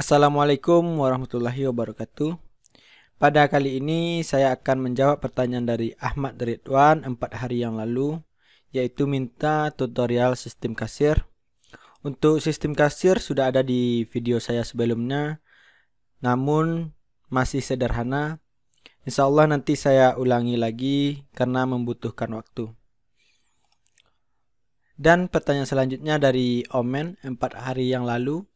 Assalamualaikum warahmatullahi wabarakatuh. Pada kali ini saya akan menjawab pertanyaan dari Ahmad Ridwan 4 hari yang lalu yaitu minta tutorial sistem kasir. Untuk sistem kasir sudah ada di video saya sebelumnya namun masih sederhana. Insya Allah nanti saya ulangi lagi karena membutuhkan waktu. Dan pertanyaan selanjutnya dari Omen 4 hari yang lalu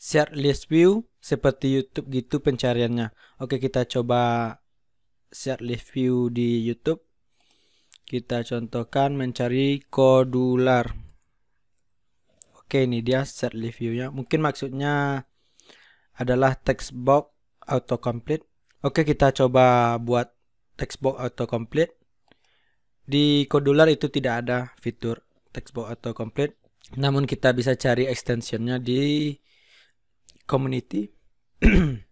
share list view seperti YouTube gitu pencariannya. Oke, kita coba share list view di YouTube. Kita contohkan mencari kodular. Oke, ini dia share list view-nya. Mungkin maksudnya adalah text box autocomplete. Oke, kita coba buat text box autocomplete. Di kodular itu tidak ada fitur text box autocomplete. Namun kita bisa cari extensionnya di community.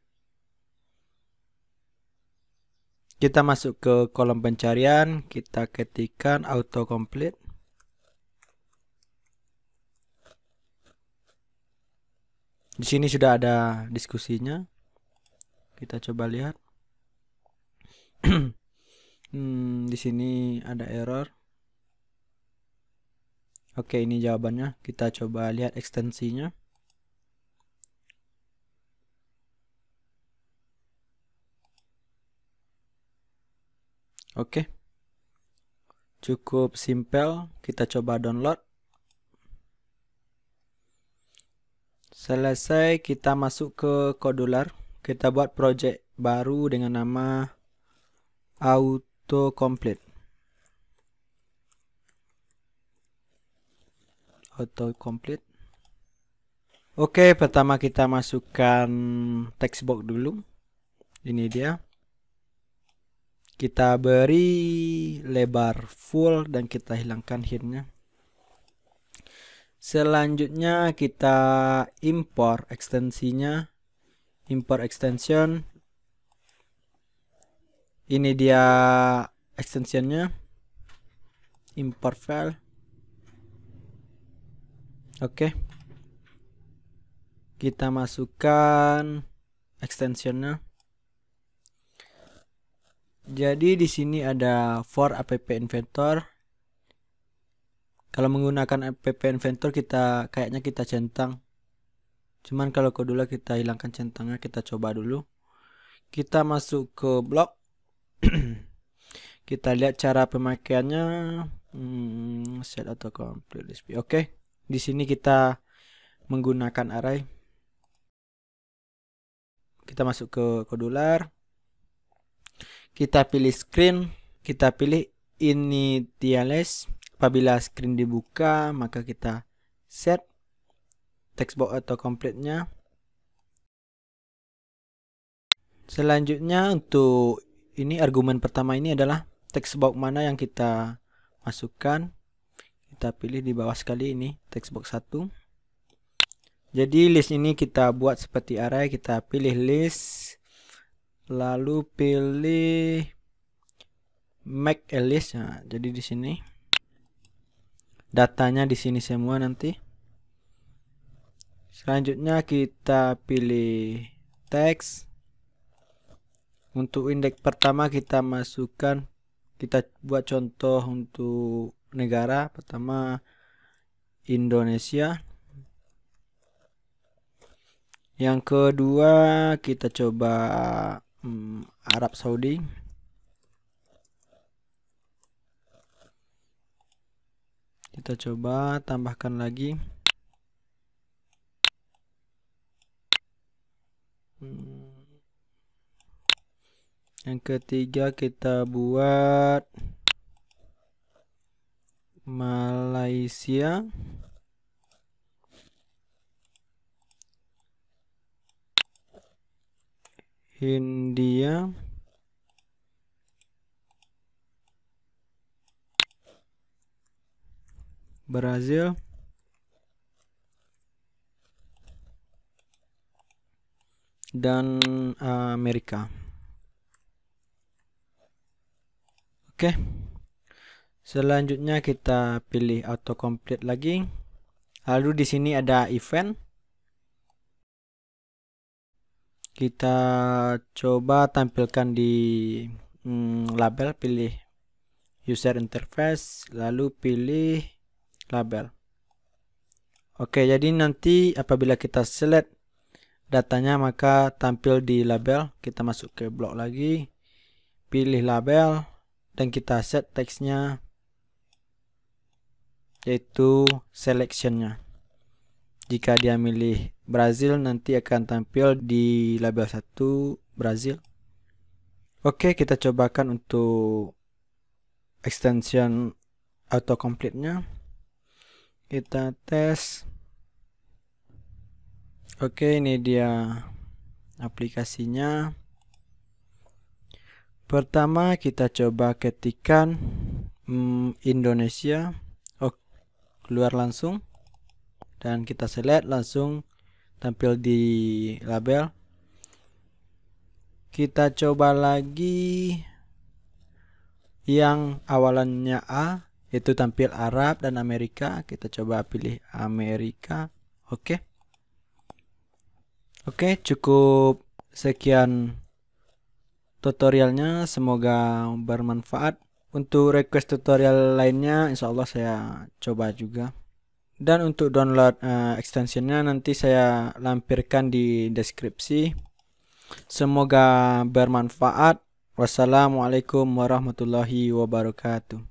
kita masuk ke kolom pencarian, kita ketikkan autocomplete. Di sini sudah ada diskusinya. Kita coba lihat. hmm, di sini ada error. Oke, ini jawabannya. Kita coba lihat ekstensinya. Oke. Okay. Cukup simpel, kita coba download. Selesai kita masuk ke Codular. Kita buat project baru dengan nama Auto Complete. Auto Complete. Oke, okay, pertama kita masukkan textbox dulu. Ini dia kita beri lebar full dan kita hilangkan hirnya selanjutnya kita import ekstensinya import extension ini dia extensionnya import file oke okay. kita masukkan extensionnya jadi di sini ada for app inventor. Kalau menggunakan app inventor kita kayaknya kita centang. Cuman kalau kedua kita hilangkan centangnya, kita coba dulu. Kita masuk ke blog. kita lihat cara pemakaiannya. Hmm, set atau complete Oke, okay. di sini kita menggunakan array. Kita masuk ke kodular kita pilih screen, kita pilih initialize. Apabila screen dibuka, maka kita set textbox atau complete-nya. Selanjutnya untuk ini argumen pertama ini adalah textbox mana yang kita masukkan. Kita pilih di bawah sekali ini textbox 1. Jadi list ini kita buat seperti array, kita pilih list lalu pilih Mac a nah, jadi di sini datanya di sini semua nanti selanjutnya kita pilih teks untuk indeks pertama kita masukkan kita buat contoh untuk negara pertama Indonesia yang kedua kita coba hmm, Arab Saudi kita coba tambahkan lagi hmm. yang ketiga kita buat Malaysia India Brazil dan Amerika. Oke. Selanjutnya kita pilih auto complete lagi. Lalu di sini ada event kita coba tampilkan di hmm, label pilih user interface lalu pilih label oke jadi nanti apabila kita select datanya maka tampil di label kita masuk ke blok lagi pilih label dan kita set teksnya yaitu selectionnya jika dia milih Brazil nanti akan tampil di label 1 Brazil. Oke, kita cobakan untuk extension autocomplete-nya. Kita tes. Oke, ini dia aplikasinya. Pertama kita coba ketikan hmm, Indonesia. Oh, keluar langsung dan kita select langsung tampil di label kita coba lagi yang awalannya A itu tampil Arab dan Amerika kita coba pilih Amerika oke okay. oke okay, cukup sekian tutorialnya semoga bermanfaat untuk request tutorial lainnya insyaallah saya coba juga dan untuk download uh, extensionnya nanti saya lampirkan di deskripsi semoga bermanfaat wassalamualaikum warahmatullahi wabarakatuh